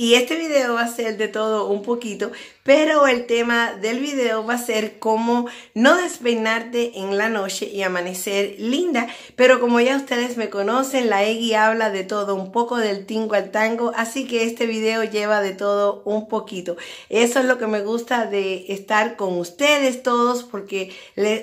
Y este video va a ser de todo un poquito, pero el tema del video va a ser cómo no despeinarte en la noche y amanecer linda. Pero como ya ustedes me conocen, la Eggy habla de todo, un poco del tingo al tango, así que este video lleva de todo un poquito. Eso es lo que me gusta de estar con ustedes todos, porque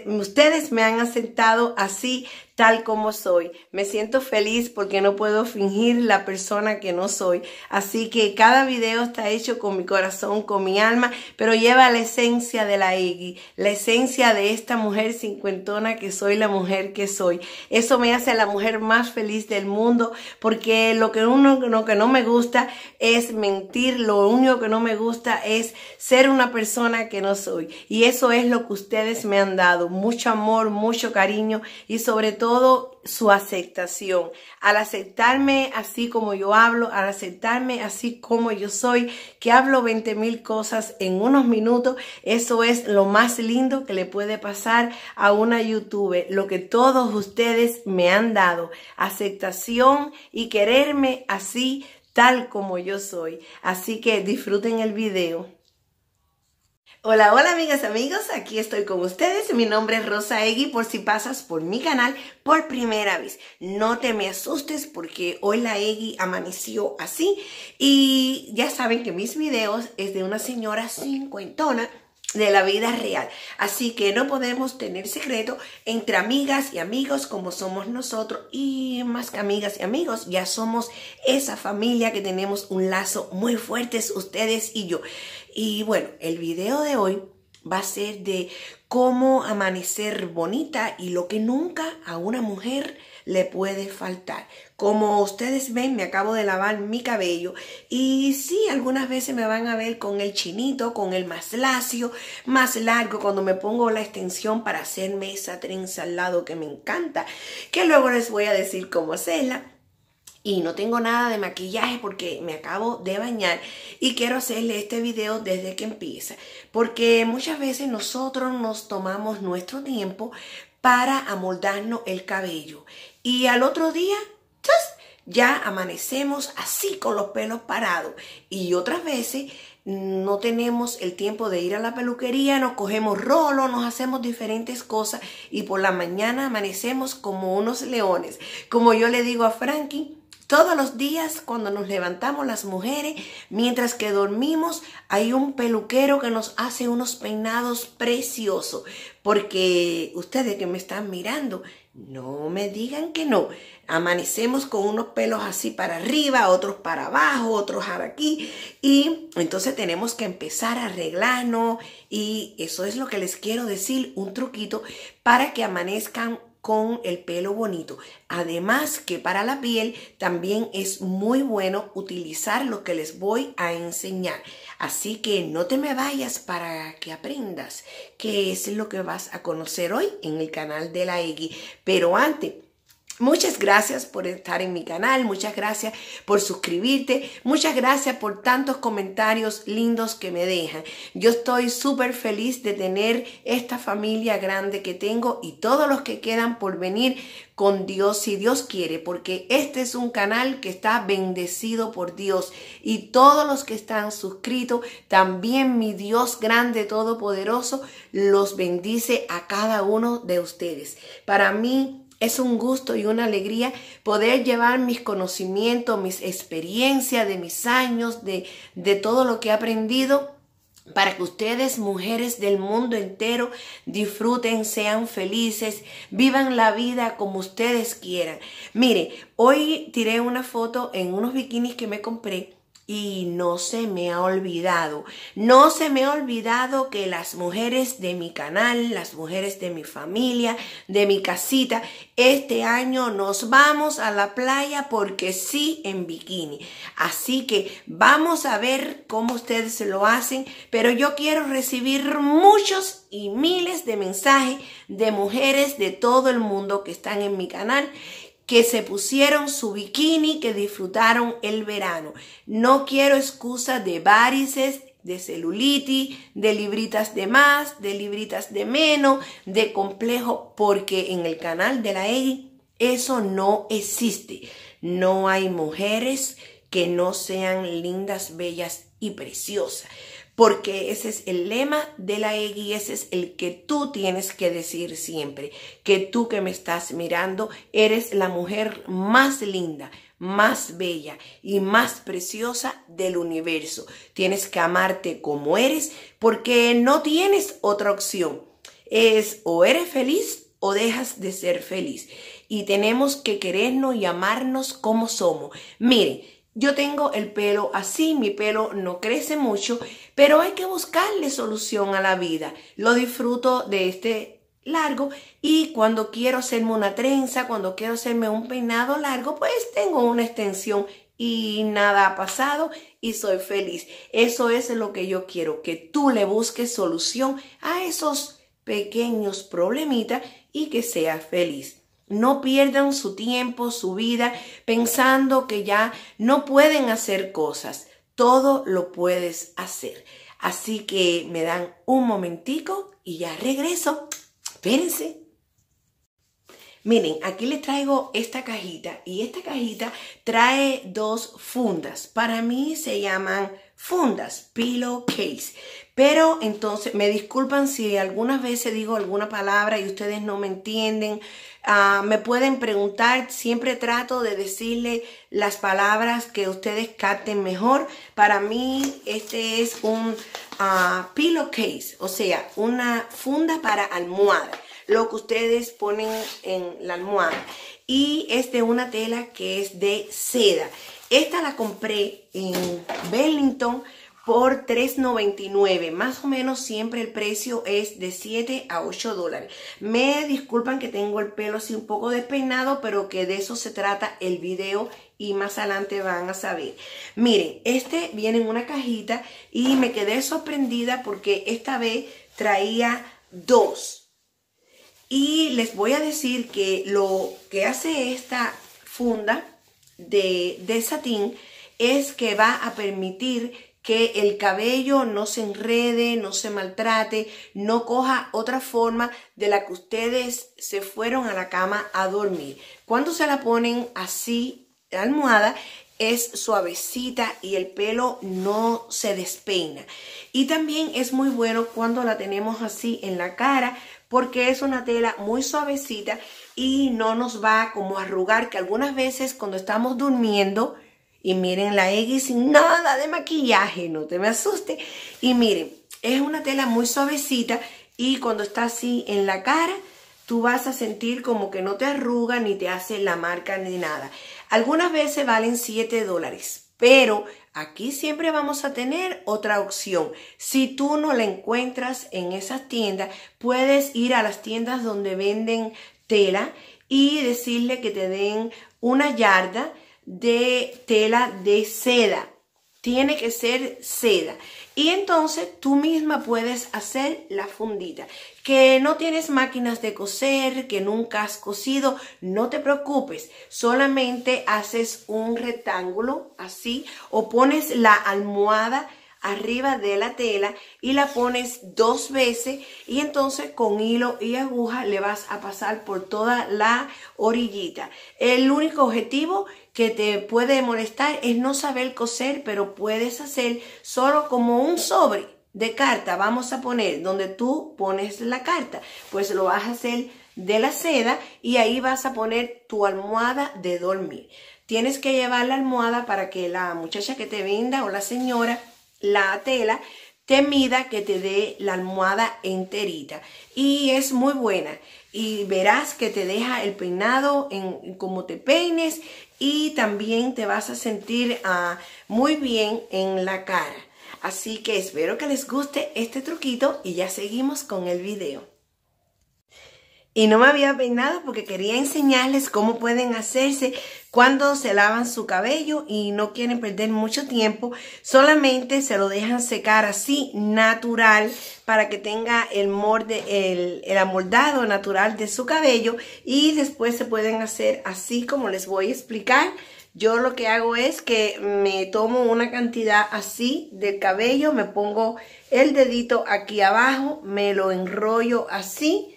ustedes me han aceptado así tal como soy. Me siento feliz porque no puedo fingir la persona que no soy. Así que cada video está hecho con mi corazón, con mi alma, pero lleva la esencia de la Iggy, la esencia de esta mujer cincuentona que soy la mujer que soy. Eso me hace la mujer más feliz del mundo porque lo que uno lo que no me gusta es mentir, lo único que no me gusta es ser una persona que no soy. Y eso es lo que ustedes me han dado, mucho amor, mucho cariño y sobre todo todo su aceptación. Al aceptarme así como yo hablo, al aceptarme así como yo soy, que hablo 20 mil cosas en unos minutos, eso es lo más lindo que le puede pasar a una youtube Lo que todos ustedes me han dado, aceptación y quererme así tal como yo soy. Así que disfruten el video. Hola, hola amigas, amigos, aquí estoy con ustedes. Mi nombre es Rosa Egui por si pasas por mi canal por primera vez. No te me asustes porque hoy la Egui amaneció así y ya saben que mis videos es de una señora cincuentona de la vida real. Así que no podemos tener secreto entre amigas y amigos como somos nosotros y más que amigas y amigos, ya somos esa familia que tenemos un lazo muy fuerte ustedes y yo. Y bueno, el video de hoy va a ser de cómo amanecer bonita y lo que nunca a una mujer le puede faltar. Como ustedes ven, me acabo de lavar mi cabello y sí, algunas veces me van a ver con el chinito, con el más lacio, más largo, cuando me pongo la extensión para hacerme esa trenza al lado que me encanta, que luego les voy a decir cómo hacerla y no tengo nada de maquillaje porque me acabo de bañar y quiero hacerle este video desde que empieza porque muchas veces nosotros nos tomamos nuestro tiempo para amoldarnos el cabello y al otro día ya amanecemos así con los pelos parados y otras veces no tenemos el tiempo de ir a la peluquería, nos cogemos rolo, nos hacemos diferentes cosas y por la mañana amanecemos como unos leones. Como yo le digo a Frankie, todos los días cuando nos levantamos las mujeres, mientras que dormimos, hay un peluquero que nos hace unos peinados preciosos. Porque ustedes que me están mirando, no me digan que no. Amanecemos con unos pelos así para arriba, otros para abajo, otros aquí. Y entonces tenemos que empezar a arreglarnos. Y eso es lo que les quiero decir, un truquito para que amanezcan con el pelo bonito. Además que para la piel también es muy bueno utilizar lo que les voy a enseñar. Así que no te me vayas para que aprendas qué es lo que vas a conocer hoy en el canal de la EGI. Pero antes Muchas gracias por estar en mi canal, muchas gracias por suscribirte, muchas gracias por tantos comentarios lindos que me dejan. Yo estoy súper feliz de tener esta familia grande que tengo y todos los que quedan por venir con Dios si Dios quiere, porque este es un canal que está bendecido por Dios y todos los que están suscritos, también mi Dios grande, todopoderoso, los bendice a cada uno de ustedes. Para mí es un gusto y una alegría poder llevar mis conocimientos, mis experiencias, de mis años, de, de todo lo que he aprendido para que ustedes, mujeres del mundo entero, disfruten, sean felices, vivan la vida como ustedes quieran. Mire, hoy tiré una foto en unos bikinis que me compré y no se me ha olvidado. No se me ha olvidado que las mujeres de mi canal, las mujeres de mi familia, de mi casita, este año nos vamos a la playa porque sí en bikini. Así que vamos a ver cómo ustedes lo hacen, pero yo quiero recibir muchos y miles de mensajes de mujeres de todo el mundo que están en mi canal que se pusieron su bikini, que disfrutaron el verano. No quiero excusas de varices, de celulitis, de libritas de más, de libritas de menos, de complejo, porque en el canal de la E eso no existe. No hay mujeres que no sean lindas, bellas y preciosas porque ese es el lema de la EGI ese es el que tú tienes que decir siempre, que tú que me estás mirando eres la mujer más linda, más bella y más preciosa del universo. Tienes que amarte como eres porque no tienes otra opción. Es o eres feliz o dejas de ser feliz. Y tenemos que querernos y amarnos como somos. Miren, yo tengo el pelo así, mi pelo no crece mucho, pero hay que buscarle solución a la vida. Lo disfruto de este largo y cuando quiero hacerme una trenza, cuando quiero hacerme un peinado largo, pues tengo una extensión y nada ha pasado y soy feliz. Eso es lo que yo quiero, que tú le busques solución a esos pequeños problemitas y que seas feliz. No pierdan su tiempo, su vida, pensando que ya no pueden hacer cosas. Todo lo puedes hacer. Así que me dan un momentico y ya regreso. Espérense. Miren, aquí les traigo esta cajita y esta cajita trae dos fundas. Para mí se llaman fundas, pillowcase. Pero entonces, me disculpan si algunas veces digo alguna palabra y ustedes no me entienden. Ah, me pueden preguntar, siempre trato de decirle las palabras que ustedes capten mejor. Para mí este es un ah, pillowcase, o sea, una funda para almohada, lo que ustedes ponen en la almohada. Y es de una tela que es de seda. Esta la compré en Burlington por 3.99. Más o menos siempre el precio es de 7 a 8 dólares. Me disculpan que tengo el pelo así un poco despeinado, pero que de eso se trata el video y más adelante van a saber. Miren, este viene en una cajita y me quedé sorprendida porque esta vez traía dos. Y les voy a decir que lo que hace esta funda de, de satín es que va a permitir que el cabello no se enrede, no se maltrate, no coja otra forma de la que ustedes se fueron a la cama a dormir. Cuando se la ponen así, la almohada es suavecita y el pelo no se despeina. Y también es muy bueno cuando la tenemos así en la cara porque es una tela muy suavecita y no nos va como a arrugar que algunas veces cuando estamos durmiendo y miren la X sin nada de maquillaje, no te me asustes. Y miren, es una tela muy suavecita y cuando está así en la cara, tú vas a sentir como que no te arruga ni te hace la marca ni nada. Algunas veces valen 7 dólares, pero aquí siempre vamos a tener otra opción. Si tú no la encuentras en esas tiendas, puedes ir a las tiendas donde venden tela y decirle que te den una yarda de tela de seda. Tiene que ser seda. Y entonces tú misma puedes hacer la fundita. Que no tienes máquinas de coser, que nunca has cosido, no te preocupes. Solamente haces un rectángulo así o pones la almohada arriba de la tela y la pones dos veces y entonces con hilo y aguja le vas a pasar por toda la orillita. El único objetivo que te puede molestar es no saber coser, pero puedes hacer solo como un sobre de carta, vamos a poner donde tú pones la carta, pues lo vas a hacer de la seda y ahí vas a poner tu almohada de dormir. Tienes que llevar la almohada para que la muchacha que te venda o la señora la tela te mida que te dé la almohada enterita y es muy buena y verás que te deja el peinado en, como te peines y también te vas a sentir ah, muy bien en la cara. Así que espero que les guste este truquito y ya seguimos con el video y no me había peinado porque quería enseñarles cómo pueden hacerse cuando se lavan su cabello y no quieren perder mucho tiempo. Solamente se lo dejan secar así, natural, para que tenga el, morde, el, amoldado natural de su cabello y después se pueden hacer así como les voy a explicar. Yo lo que hago es que me tomo una cantidad así de cabello, me pongo el dedito aquí abajo, me lo enrollo así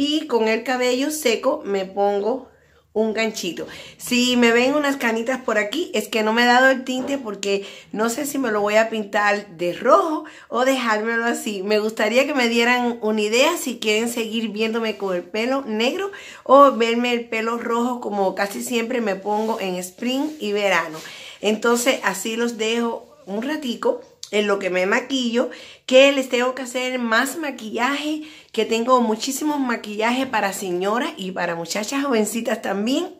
y con el cabello seco me pongo un ganchito. Si me ven unas canitas por aquí, es que no me he dado el tinte porque no sé si me lo voy a pintar de rojo o dejármelo así. Me gustaría que me dieran una idea si quieren seguir viéndome con el pelo negro o verme el pelo rojo como casi siempre me pongo en spring y verano. Entonces así los dejo un ratico en lo que me maquillo, que les tengo que hacer más maquillaje que tengo muchísimos maquillajes para señoras y para muchachas jovencitas también.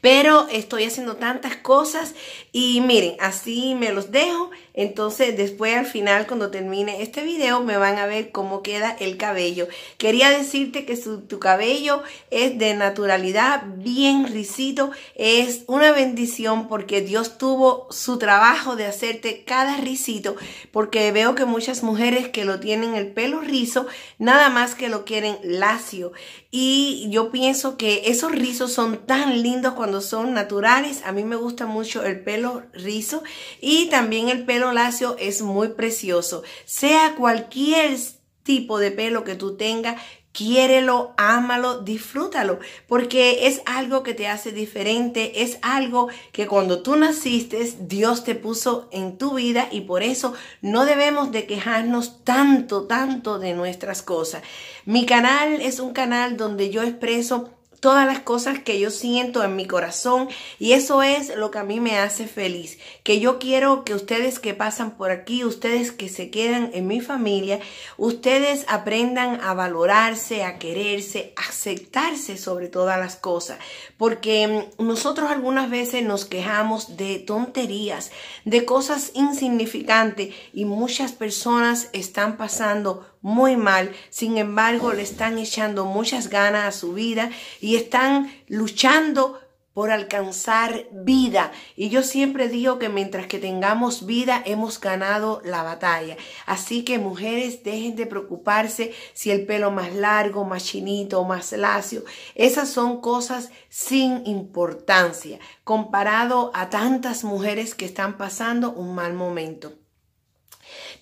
Pero estoy haciendo tantas cosas y miren, así me los dejo. Entonces después al final cuando termine este video me van a ver cómo queda el cabello. Quería decirte que tu cabello es de naturalidad, bien risito. Es una bendición porque Dios tuvo su trabajo de hacerte cada risito. Porque veo que muchas mujeres que lo tienen el pelo rizo, nada más que lo quieren lacio. Y yo pienso que esos rizos son tan lindos cuando son naturales. A mí me gusta mucho el pelo rizo y también el pelo lacio es muy precioso. Sea cualquier tipo de pelo que tú tengas, quiérelo, ámalo, disfrútalo, porque es algo que te hace diferente, es algo que cuando tú naciste Dios te puso en tu vida y por eso no debemos de quejarnos tanto, tanto de nuestras cosas. Mi canal es un canal donde yo expreso todas las cosas que yo siento en mi corazón y eso es lo que a mí me hace feliz, que yo quiero que ustedes que pasan por aquí, ustedes que se quedan en mi familia, ustedes aprendan a valorarse, a quererse, a aceptarse sobre todas las cosas, porque mm, nosotros algunas veces nos quejamos de tonterías, de cosas insignificantes y muchas personas están pasando muy mal, sin embargo le están echando muchas ganas a su vida y están luchando por alcanzar vida. Y yo siempre digo que mientras que tengamos vida hemos ganado la batalla. Así que mujeres, dejen de preocuparse si el pelo más largo, más chinito, más lacio. Esas son cosas sin importancia comparado a tantas mujeres que están pasando un mal momento.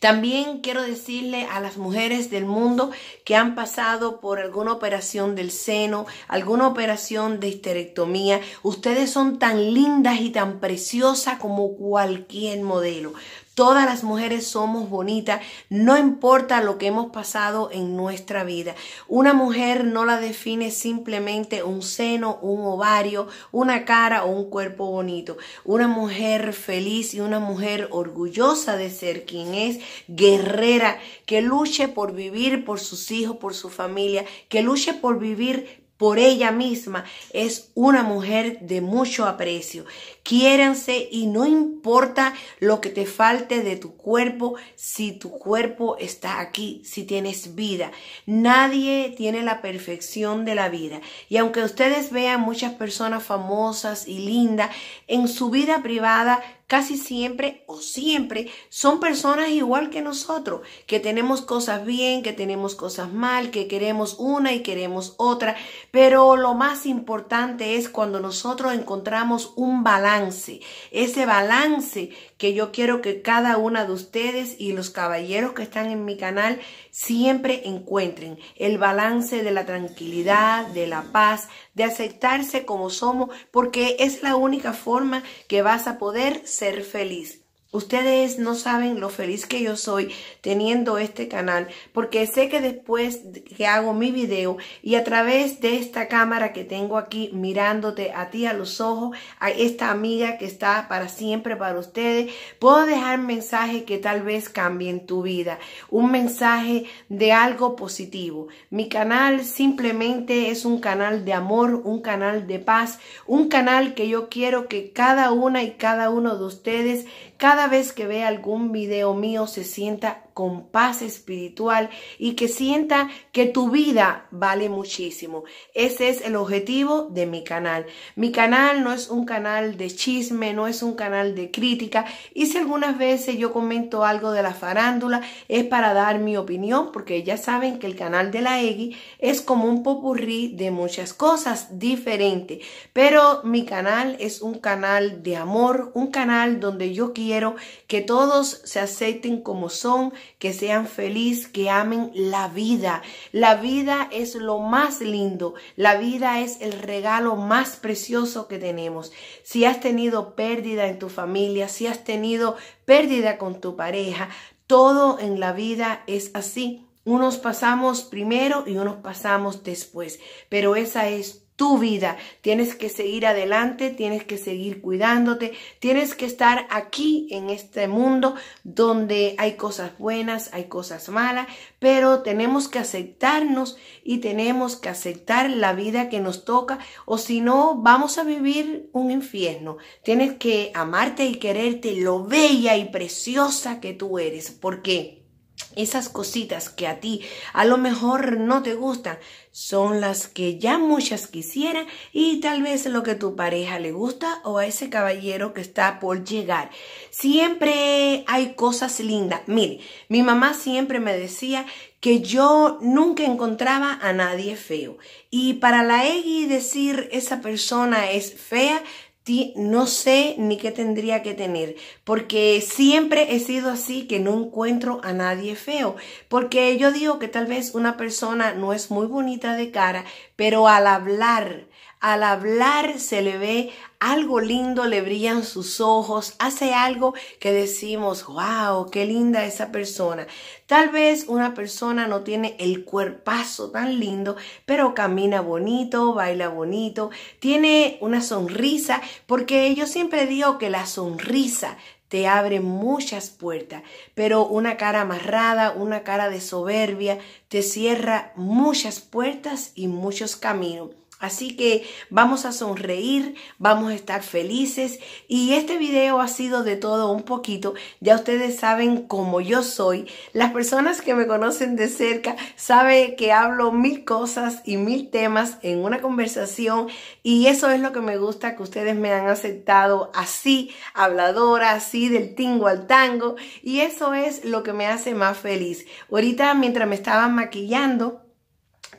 También quiero decirle a las mujeres del mundo que han pasado por alguna operación del seno, alguna operación de histerectomía, ustedes son tan lindas y tan preciosas como cualquier modelo. Todas las mujeres somos bonitas, no importa lo que hemos pasado en nuestra vida. Una mujer no la define simplemente un seno, un ovario, una cara o un cuerpo bonito. Una mujer feliz y una mujer orgullosa de ser quien es, guerrera, que luche por vivir por sus hijos, por su familia, que luche por vivir por ella misma es una mujer de mucho aprecio. Quiéranse y no importa lo que te falte de tu cuerpo, si tu cuerpo está aquí, si tienes vida. Nadie tiene la perfección de la vida. Y aunque ustedes vean muchas personas famosas y lindas, en su vida privada casi siempre o siempre son personas igual que nosotros, que tenemos cosas bien, que tenemos cosas mal, que queremos una y queremos otra, pero lo más importante es cuando nosotros encontramos un balance, ese balance que yo quiero que cada una de ustedes y los caballeros que están en mi canal siempre encuentren el balance de la tranquilidad, de la paz, de aceptarse como somos, porque es la única forma que vas a poder ser feliz. Ustedes no saben lo feliz que yo soy teniendo este canal, porque sé que después que hago mi video y a través de esta cámara que tengo aquí mirándote a ti a los ojos, a esta amiga que está para siempre para ustedes, puedo dejar mensaje que tal vez cambie en tu vida, un mensaje de algo positivo. Mi canal simplemente es un canal de amor, un canal de paz, un canal que yo quiero que cada una y cada uno de ustedes cada vez que vea algún video mío se sienta con paz espiritual y que sienta que tu vida vale muchísimo. Ese es el objetivo de mi canal. Mi canal no es un canal de chisme, no es un canal de crítica y si algunas veces yo comento algo de la farándula es para dar mi opinión porque ya saben que el canal de la Eggy es como un popurrí de muchas cosas diferentes, pero mi canal es un canal de amor, un canal donde yo quiero que todos se acepten como son, que sean felices, que amen la vida. La vida es lo más lindo, la vida es el regalo más precioso que tenemos. Si has tenido pérdida en tu familia, si has tenido pérdida con tu pareja, todo en la vida es así. Unos pasamos primero y unos pasamos después, pero esa es tu vida. Tienes que seguir adelante, tienes que seguir cuidándote, tienes que estar aquí en este mundo donde hay cosas buenas, hay cosas malas, pero tenemos que aceptarnos y tenemos que aceptar la vida que nos toca o si no vamos a vivir un infierno. Tienes que amarte y quererte lo bella y preciosa que tú eres. ¿Por qué? Esas cositas que a ti a lo mejor no te gustan son las que ya muchas quisieran y tal vez lo que tu pareja le gusta o a ese caballero que está por llegar. Siempre hay cosas lindas. Mire, mi mamá siempre me decía que yo nunca encontraba a nadie feo. Y para la Egi decir esa persona es fea no sé ni qué tendría que tener, porque siempre he sido así que no encuentro a nadie feo, porque yo digo que tal vez una persona no es muy bonita de cara, pero al hablar, al hablar se le ve algo lindo, le brillan sus ojos, hace algo que decimos, wow, qué linda esa persona. Tal vez una persona no tiene el cuerpazo tan lindo, pero camina bonito, baila bonito, tiene una sonrisa, porque yo siempre digo que la sonrisa te abre muchas puertas, pero una cara amarrada, una cara de soberbia, te cierra muchas puertas y muchos caminos. Así que vamos a sonreír, vamos a estar felices y este video ha sido de todo un poquito. Ya ustedes saben cómo yo soy. Las personas que me conocen de cerca saben que hablo mil cosas y mil temas en una conversación y eso es lo que me gusta que ustedes me han aceptado así, habladora, así del tingo al tango y eso es lo que me hace más feliz. Ahorita mientras me estaba maquillando,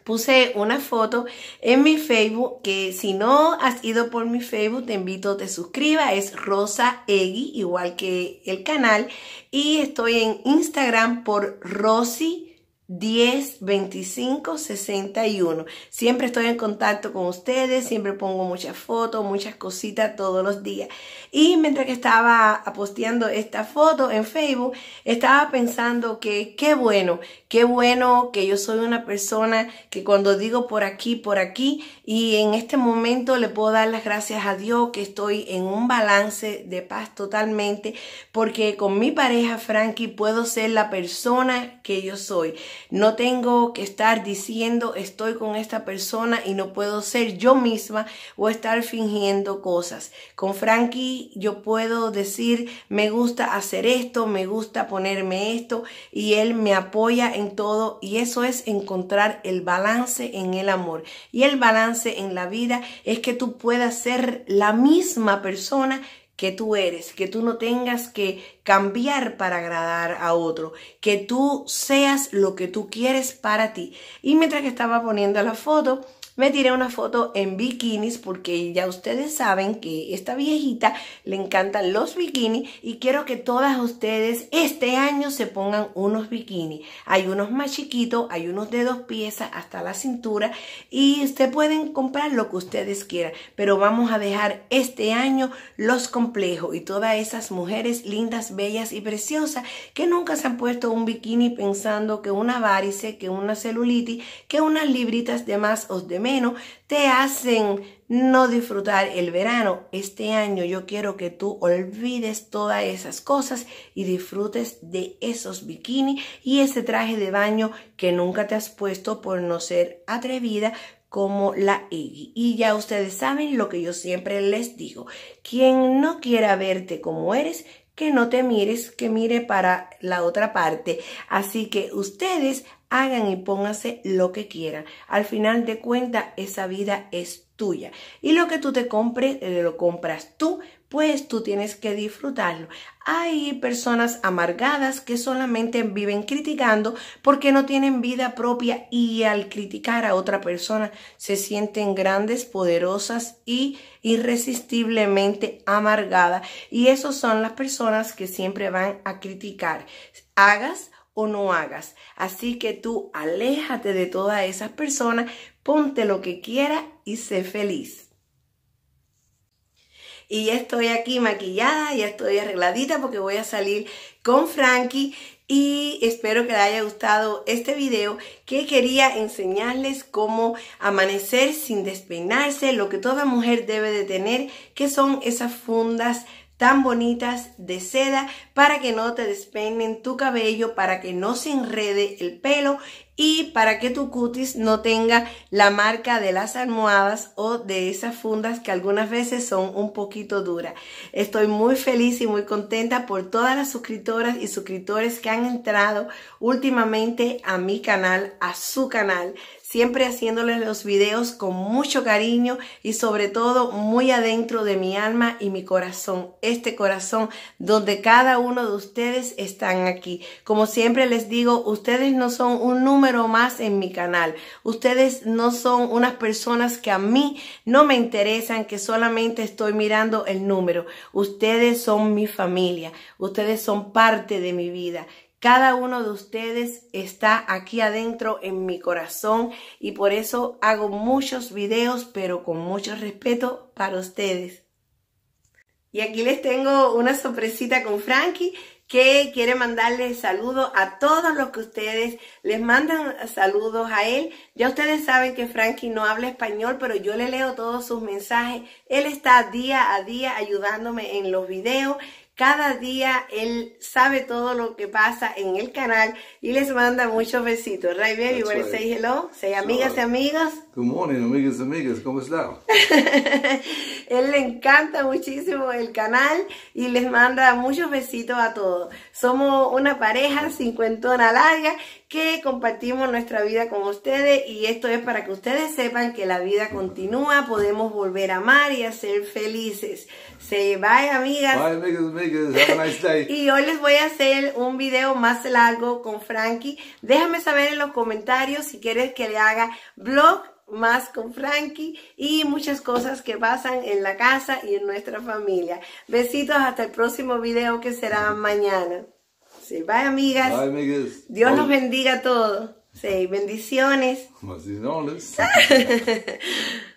puse una foto en mi Facebook que si no has ido por mi Facebook te invito a te suscribas es Rosa Eggy igual que el canal y estoy en Instagram por Rosy 10 25 61. Siempre estoy en contacto con ustedes, siempre pongo muchas fotos, muchas cositas todos los días. Y mientras que estaba posteando esta foto en Facebook, estaba pensando que qué bueno, qué bueno que yo soy una persona que cuando digo por aquí, por aquí, y en este momento le puedo dar las gracias a Dios que estoy en un balance de paz totalmente, porque con mi pareja Frankie puedo ser la persona que yo soy. No tengo que estar diciendo estoy con esta persona y no puedo ser yo misma o estar fingiendo cosas. Con Frankie yo puedo decir me gusta hacer esto, me gusta ponerme esto y él me apoya en todo y eso es encontrar el balance en el amor. Y el balance en la vida es que tú puedas ser la misma persona que tú eres, que tú no tengas que cambiar para agradar a otro, que tú seas lo que tú quieres para ti. Y mientras que estaba poniendo la foto, me tiré una foto en bikinis porque ya ustedes saben que esta viejita le encantan los bikinis y quiero que todas ustedes este año se pongan unos bikinis. Hay unos más chiquitos, hay unos de dos piezas hasta la cintura y ustedes pueden comprar lo que ustedes quieran, pero vamos a dejar este año los complejos y todas esas mujeres lindas, bellas y preciosas que nunca se han puesto un bikini pensando que una varice, que una celulitis, que unas libritas de más os de te hacen no disfrutar el verano. Este año yo quiero que tú olvides todas esas cosas y disfrutes de esos bikinis y ese traje de baño que nunca te has puesto por no ser atrevida como la Iggy. Y ya ustedes saben lo que yo siempre les digo. Quien no quiera verte como eres, que no te mires, que mire para la otra parte. Así que ustedes hagan y pónganse lo que quieran. Al final de cuentas, esa vida es tuya. Y lo que tú te compres, eh, lo compras tú, pues tú tienes que disfrutarlo. Hay personas amargadas que solamente viven criticando porque no tienen vida propia y al criticar a otra persona se sienten grandes, poderosas y irresistiblemente amargadas. Y esas son las personas que siempre van a criticar. Hagas o no hagas. Así que tú aléjate de todas esas personas, ponte lo que quieras y sé feliz. Y ya estoy aquí maquillada, ya estoy arregladita porque voy a salir con Frankie y espero que les haya gustado este video que quería enseñarles cómo amanecer sin despeinarse, lo que toda mujer debe de tener, que son esas fundas tan bonitas de seda para que no te despeinen tu cabello, para que no se enrede el pelo y para que tu cutis no tenga la marca de las almohadas o de esas fundas que algunas veces son un poquito duras. Estoy muy feliz y muy contenta por todas las suscriptoras y suscriptores que han entrado últimamente a mi canal, a su canal siempre haciéndoles los videos con mucho cariño y sobre todo muy adentro de mi alma y mi corazón, este corazón donde cada uno de ustedes están aquí. Como siempre les digo, ustedes no son un número más en mi canal, ustedes no son unas personas que a mí no me interesan, que solamente estoy mirando el número, ustedes son mi familia, ustedes son parte de mi vida cada uno de ustedes está aquí adentro en mi corazón y por eso hago muchos videos, pero con mucho respeto para ustedes. Y aquí les tengo una sorpresita con Frankie que quiere mandarle saludos a todos los que ustedes les mandan saludos a él. Ya ustedes saben que Frankie no habla español, pero yo le leo todos sus mensajes. Él está día a día ayudándome en los videos cada día él sabe todo lo que pasa en el canal y les manda muchos besitos. Ray Baby, That's you hello? Say amigas y amigos. Good morning, amigas y amigas. ¿Cómo están? él le encanta muchísimo el canal y les manda muchos besitos a todos. Somos una pareja cincuentona larga que compartimos nuestra vida con ustedes y esto es para que ustedes sepan que la vida continúa, podemos volver a amar y a ser felices. Se bye, amigas. Bye, amigas, amigas. y hoy les voy a hacer un video más largo con Frankie. Déjame saber en los comentarios si quieres que le haga vlog más con Frankie y muchas cosas que pasan en la casa y en nuestra familia. Besitos hasta el próximo video que será mañana. Sí, bye amigas. Dios nos bendiga a todos. Sí, bendiciones. Bendiciones.